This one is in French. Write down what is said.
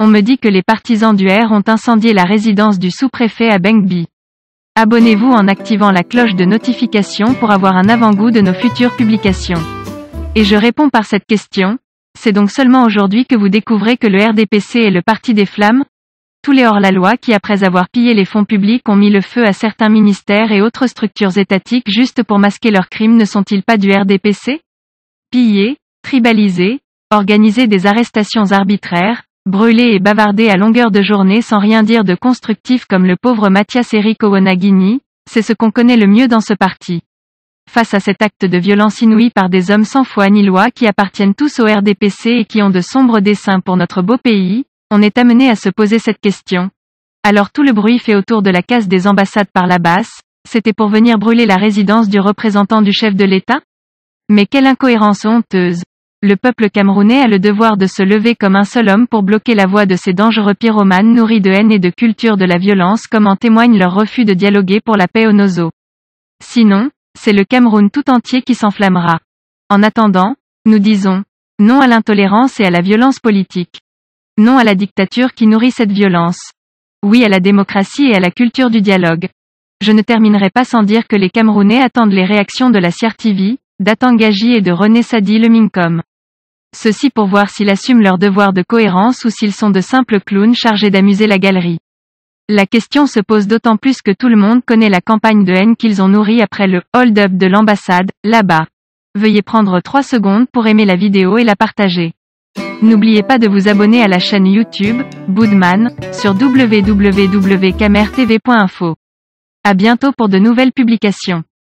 On me dit que les partisans du R ont incendié la résidence du sous-préfet à Bengbi. Abonnez-vous en activant la cloche de notification pour avoir un avant-goût de nos futures publications. Et je réponds par cette question, c'est donc seulement aujourd'hui que vous découvrez que le RDPC est le parti des flammes Tous les hors-la-loi qui après avoir pillé les fonds publics ont mis le feu à certains ministères et autres structures étatiques juste pour masquer leurs crimes ne sont-ils pas du RDPC Piller, tribaliser, organiser des arrestations arbitraires, Brûler et bavarder à longueur de journée sans rien dire de constructif comme le pauvre Mathias Eric Onagini, c'est ce qu'on connaît le mieux dans ce parti. Face à cet acte de violence inouï par des hommes sans foi ni loi qui appartiennent tous au RDPC et qui ont de sombres desseins pour notre beau pays, on est amené à se poser cette question. Alors tout le bruit fait autour de la case des ambassades par la basse, c'était pour venir brûler la résidence du représentant du chef de l'État Mais quelle incohérence honteuse le peuple camerounais a le devoir de se lever comme un seul homme pour bloquer la voie de ces dangereux pyromanes nourris de haine et de culture de la violence comme en témoigne leur refus de dialoguer pour la paix au Nozo. Sinon, c'est le Cameroun tout entier qui s'enflammera. En attendant, nous disons, non à l'intolérance et à la violence politique. Non à la dictature qui nourrit cette violence. Oui à la démocratie et à la culture du dialogue. Je ne terminerai pas sans dire que les Camerounais attendent les réactions de la CIRTV, d'Atangaji et de René Sadi le Lemingcom. Ceci pour voir s'ils assument leur devoir de cohérence ou s'ils sont de simples clowns chargés d'amuser la galerie. La question se pose d'autant plus que tout le monde connaît la campagne de haine qu'ils ont nourrie après le hold-up de l'ambassade, là-bas. Veuillez prendre 3 secondes pour aimer la vidéo et la partager. N'oubliez pas de vous abonner à la chaîne YouTube, Boodman, sur www.camertv.info. À bientôt pour de nouvelles publications.